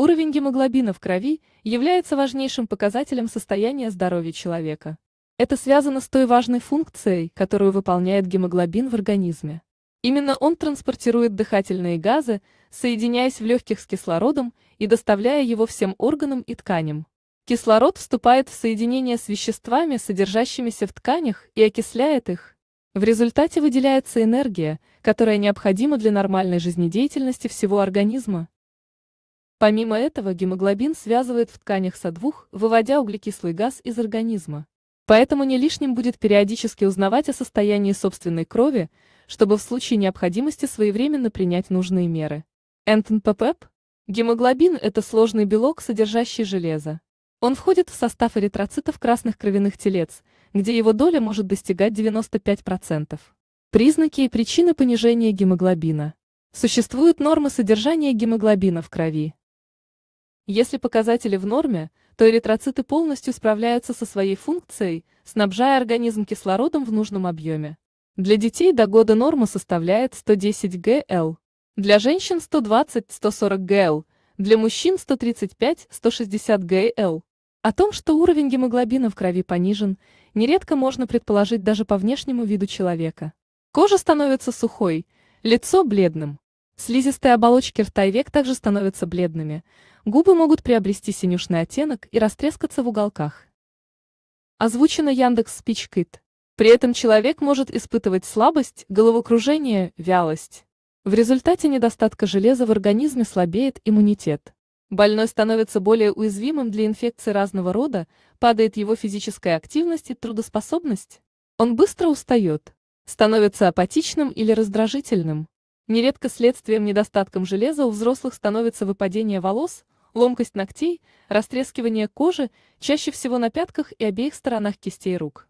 Уровень гемоглобина в крови является важнейшим показателем состояния здоровья человека. Это связано с той важной функцией, которую выполняет гемоглобин в организме. Именно он транспортирует дыхательные газы, соединяясь в легких с кислородом и доставляя его всем органам и тканям. Кислород вступает в соединение с веществами, содержащимися в тканях, и окисляет их. В результате выделяется энергия, которая необходима для нормальной жизнедеятельности всего организма. Помимо этого гемоглобин связывает в тканях со двух, выводя углекислый газ из организма. Поэтому не лишним будет периодически узнавать о состоянии собственной крови, чтобы в случае необходимости своевременно принять нужные меры. НТНПП? Гемоглобин – это сложный белок, содержащий железо. Он входит в состав эритроцитов красных кровяных телец, где его доля может достигать 95%. Признаки и причины понижения гемоглобина. Существуют нормы содержания гемоглобина в крови. Если показатели в норме, то эритроциты полностью справляются со своей функцией, снабжая организм кислородом в нужном объеме. Для детей до года норма составляет 110 ГЛ, для женщин 120-140 ГЛ, для мужчин 135-160 ГЛ. О том, что уровень гемоглобина в крови понижен, нередко можно предположить даже по внешнему виду человека. Кожа становится сухой, лицо бледным. Слизистые оболочки рта и век также становятся бледными, губы могут приобрести синюшный оттенок и растрескаться в уголках. Озвучено Яндекс Спичкит. При этом человек может испытывать слабость, головокружение, вялость. В результате недостатка железа в организме слабеет иммунитет. Больной становится более уязвимым для инфекций разного рода, падает его физическая активность и трудоспособность. Он быстро устает, становится апатичным или раздражительным. Нередко следствием недостатком железа у взрослых становится выпадение волос, ломкость ногтей, растрескивание кожи, чаще всего на пятках и обеих сторонах кистей рук.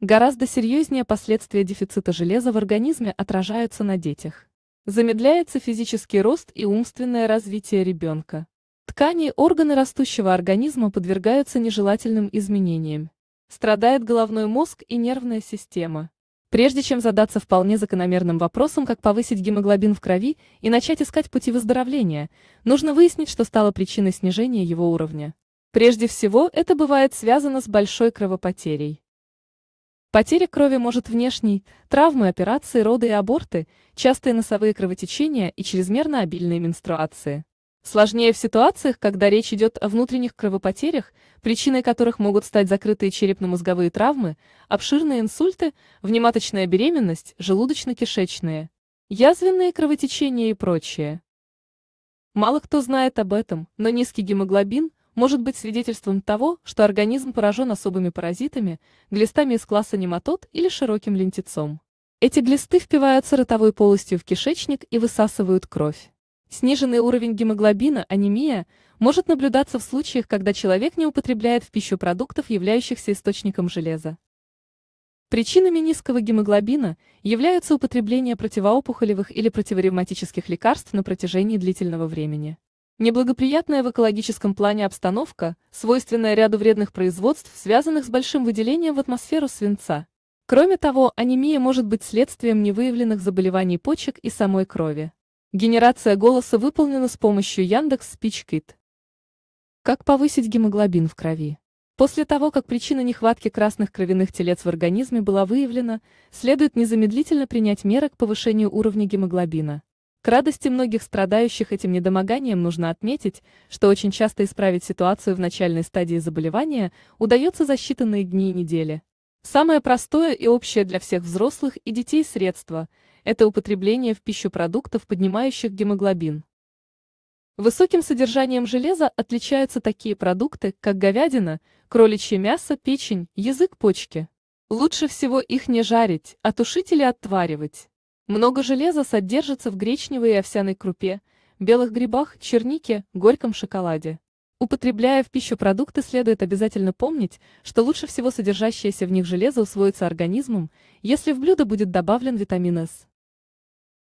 Гораздо серьезнее последствия дефицита железа в организме отражаются на детях. Замедляется физический рост и умственное развитие ребенка. Ткани и органы растущего организма подвергаются нежелательным изменениям. Страдает головной мозг и нервная система. Прежде чем задаться вполне закономерным вопросом, как повысить гемоглобин в крови и начать искать пути выздоровления, нужно выяснить, что стало причиной снижения его уровня. Прежде всего, это бывает связано с большой кровопотерей. Потеря крови может внешней, травмы, операции, роды и аборты, частые носовые кровотечения и чрезмерно обильные менструации. Сложнее в ситуациях, когда речь идет о внутренних кровопотерях, причиной которых могут стать закрытые черепно-мозговые травмы, обширные инсульты, внематочная беременность, желудочно-кишечные, язвенные кровотечения и прочее. Мало кто знает об этом, но низкий гемоглобин может быть свидетельством того, что организм поражен особыми паразитами, глистами из класса нематод или широким лентицом. Эти глисты впиваются ротовой полостью в кишечник и высасывают кровь. Сниженный уровень гемоглобина, анемия, может наблюдаться в случаях, когда человек не употребляет в пищу продуктов, являющихся источником железа. Причинами низкого гемоглобина являются употребление противоопухолевых или противоревматических лекарств на протяжении длительного времени. Неблагоприятная в экологическом плане обстановка, свойственная ряду вредных производств, связанных с большим выделением в атмосферу свинца. Кроме того, анемия может быть следствием невыявленных заболеваний почек и самой крови. Генерация голоса выполнена с помощью Яндекс Спичкит. Как повысить гемоглобин в крови? После того, как причина нехватки красных кровяных телец в организме была выявлена, следует незамедлительно принять меры к повышению уровня гемоглобина. К радости многих страдающих этим недомоганием нужно отметить, что очень часто исправить ситуацию в начальной стадии заболевания удается за считанные дни и недели. Самое простое и общее для всех взрослых и детей средство – это употребление в пищу продуктов, поднимающих гемоглобин. Высоким содержанием железа отличаются такие продукты, как говядина, кроличье мясо, печень, язык, почки. Лучше всего их не жарить, а тушить или отваривать. Много железа содержится в гречневой и овсяной крупе, белых грибах, чернике, горьком шоколаде. Употребляя в пищу продукты, следует обязательно помнить, что лучше всего содержащееся в них железо усвоится организмом, если в блюдо будет добавлен витамин С.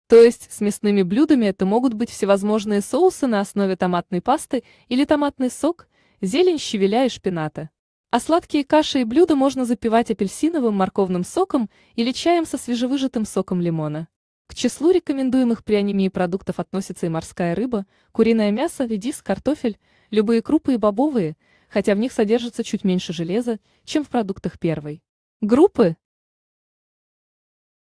То есть с мясными блюдами это могут быть всевозможные соусы на основе томатной пасты или томатный сок, зелень щавеля и шпината. А сладкие каши и блюда можно запивать апельсиновым морковным соком или чаем со свежевыжатым соком лимона. К числу рекомендуемых при анемии продуктов относятся и морская рыба, куриное мясо, редис, картофель, любые крупы и бобовые, хотя в них содержится чуть меньше железа, чем в продуктах первой. Группы.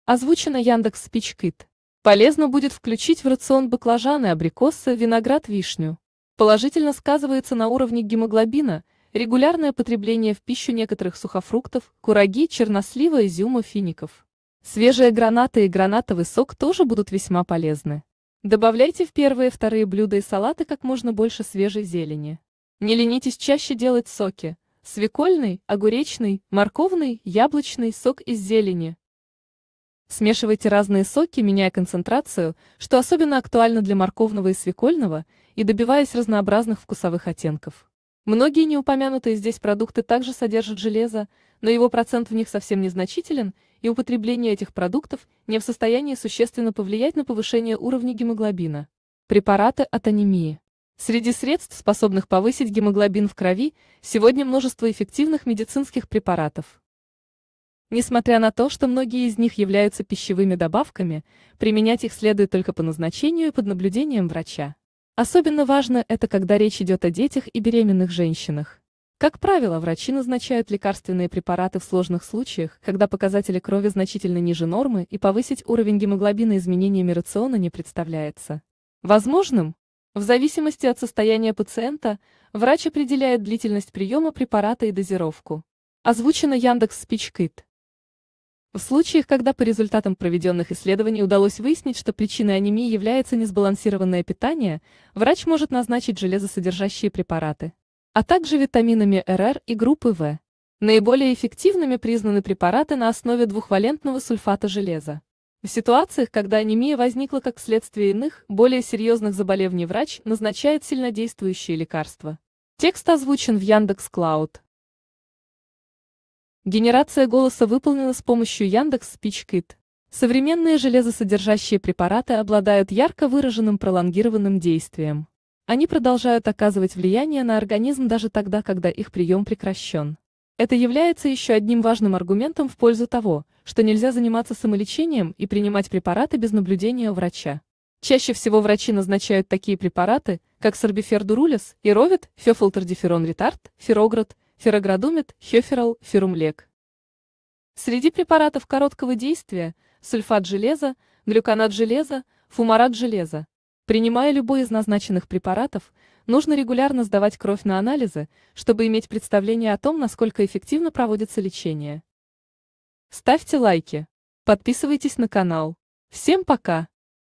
Озвучено Яндекс Спичкит. Полезно будет включить в рацион баклажаны, абрикосы, виноград, вишню. Положительно сказывается на уровне гемоглобина, регулярное потребление в пищу некоторых сухофруктов, кураги, чернослива, изюма, фиников. Свежие гранаты и гранатовый сок тоже будут весьма полезны. Добавляйте в первые и вторые блюда и салаты как можно больше свежей зелени. Не ленитесь чаще делать соки. Свекольный, огуречный, морковный, яблочный сок из зелени, Смешивайте разные соки, меняя концентрацию, что особенно актуально для морковного и свекольного, и добиваясь разнообразных вкусовых оттенков. Многие неупомянутые здесь продукты также содержат железо, но его процент в них совсем незначителен, и употребление этих продуктов не в состоянии существенно повлиять на повышение уровня гемоглобина. Препараты от анемии. Среди средств, способных повысить гемоглобин в крови, сегодня множество эффективных медицинских препаратов. Несмотря на то, что многие из них являются пищевыми добавками, применять их следует только по назначению и под наблюдением врача. Особенно важно это, когда речь идет о детях и беременных женщинах. Как правило, врачи назначают лекарственные препараты в сложных случаях, когда показатели крови значительно ниже нормы и повысить уровень гемоглобина изменениями рациона не представляется. Возможным, в зависимости от состояния пациента, врач определяет длительность приема препарата и дозировку. Озвучено Яндекс Спичкит. В случаях, когда по результатам проведенных исследований удалось выяснить, что причиной анемии является несбалансированное питание, врач может назначить железосодержащие препараты, а также витаминами РР и группы В. Наиболее эффективными признаны препараты на основе двухвалентного сульфата железа. В ситуациях, когда анемия возникла как следствие иных, более серьезных заболеваний врач назначает сильнодействующие лекарства. Текст озвучен в Яндекс.Клауд. Генерация голоса выполнена с помощью Яндекс Спичкит. Современные железосодержащие препараты обладают ярко выраженным пролонгированным действием. Они продолжают оказывать влияние на организм даже тогда, когда их прием прекращен. Это является еще одним важным аргументом в пользу того, что нельзя заниматься самолечением и принимать препараты без наблюдения врача. Чаще всего врачи назначают такие препараты, как сорбифердурулис, ировит, фёфолтердиферон Ретарт, фероград, ферроградумет, Хеферал, ферумлек. Среди препаратов короткого действия – сульфат железа, глюконат железа, фумарат железа. Принимая любой из назначенных препаратов, нужно регулярно сдавать кровь на анализы, чтобы иметь представление о том, насколько эффективно проводится лечение. Ставьте лайки. Подписывайтесь на канал. Всем пока!